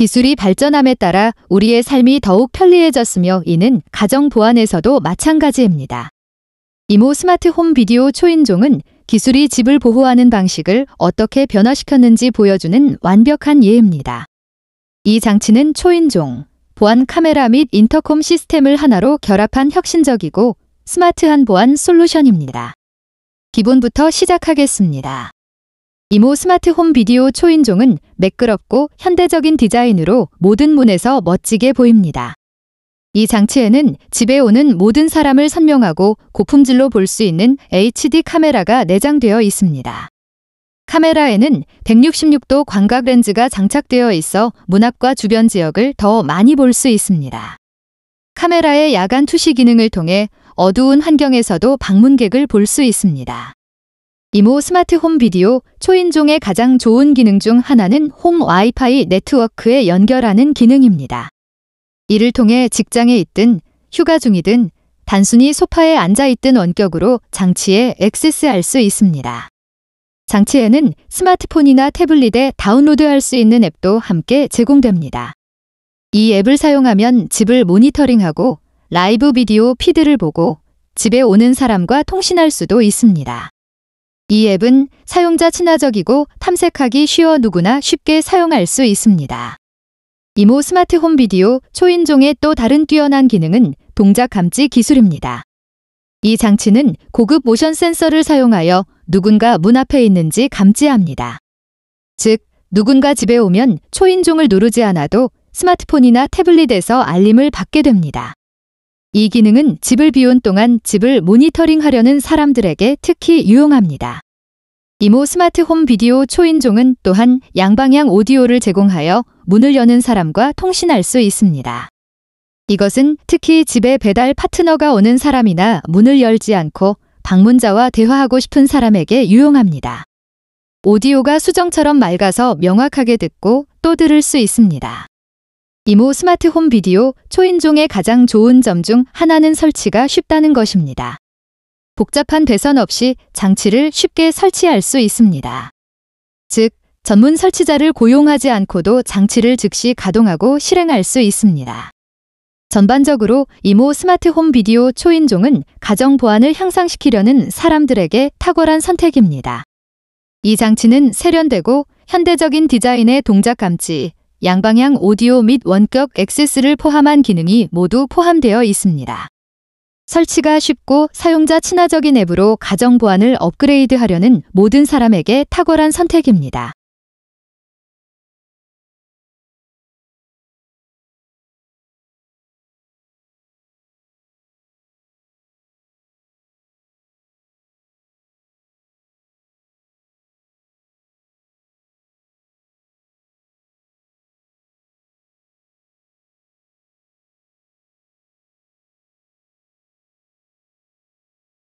기술이 발전함에 따라 우리의 삶이 더욱 편리해졌으며 이는 가정 보안에서도 마찬가지입니다. 이모 스마트 홈 비디오 초인종은 기술이 집을 보호하는 방식을 어떻게 변화시켰는지 보여주는 완벽한 예입니다. 이 장치는 초인종, 보안 카메라 및 인터콤 시스템을 하나로 결합한 혁신적이고 스마트한 보안 솔루션입니다. 기본부터 시작하겠습니다. 이모 스마트 홈 비디오 초인종은 매끄럽고 현대적인 디자인으로 모든 문에서 멋지게 보입니다. 이 장치에는 집에 오는 모든 사람을 선명하고 고품질로 볼 수 있는 HD 카메라가 내장되어 있습니다. 카메라에는 166도 광각 렌즈가 장착되어 있어 문 앞과 주변 지역을 더 많이 볼 수 있습니다. 카메라의 야간 투시 기능을 통해 어두운 환경에서도 방문객을 볼 수 있습니다. 이모 스마트 홈 비디오 초인종의 가장 좋은 기능 중 하나는 홈 와이파이 네트워크에 연결하는 기능입니다. 이를 통해 직장에 있든 휴가 중이든 단순히 소파에 앉아 있든 원격으로 장치에 액세스할 수 있습니다. 장치에는 스마트폰이나 태블릿에 다운로드할 수 있는 앱도 함께 제공됩니다. 이 앱을 사용하면 집을 모니터링하고 라이브 비디오 피드를 보고 집에 오는 사람과 통신할 수도 있습니다. 이 앱은 사용자 친화적이고 탐색하기 쉬워 누구나 쉽게 사용할 수 있습니다. 이모 스마트 홈 비디오 초인종의 또 다른 뛰어난 기능은 동작 감지 기술입니다. 이 장치는 고급 모션 센서를 사용하여 누군가 문 앞에 있는지 감지합니다. 즉, 누군가 집에 오면 초인종을 누르지 않아도 스마트폰이나 태블릿에서 알림을 받게 됩니다. 이 기능은 집을 비운 동안 집을 모니터링하려는 사람들에게 특히 유용합니다. 이모 스마트 홈 비디오 초인종은 또한 양방향 오디오를 제공하여 문을 여는 사람과 통신할 수 있습니다. 이것은 특히 집에 배달 파트너가 오는 사람이나 문을 열지 않고 방문자와 대화하고 싶은 사람에게 유용합니다. 오디오가 수정처럼 맑아서 명확하게 듣고 또 들을 수 있습니다. 이모 스마트 홈 비디오 초인종의 가장 좋은 점 중 하나는 설치가 쉽다는 것입니다. 복잡한 배선 없이 장치를 쉽게 설치할 수 있습니다. 즉, 전문 설치자를 고용하지 않고도 장치를 즉시 가동하고 실행할 수 있습니다. 전반적으로 이모 스마트 홈 비디오 초인종은 가정 보안을 향상시키려는 사람들에게 탁월한 선택입니다. 이 장치는 세련되고 현대적인 디자인의 동작 감지, 양방향 오디오 및 원격 액세스를 포함한 기능이 모두 포함되어 있습니다. 설치가 쉽고 사용자 친화적인 앱으로 가정 보안을 업그레이드하려는 모든 사람에게 탁월한 선택입니다.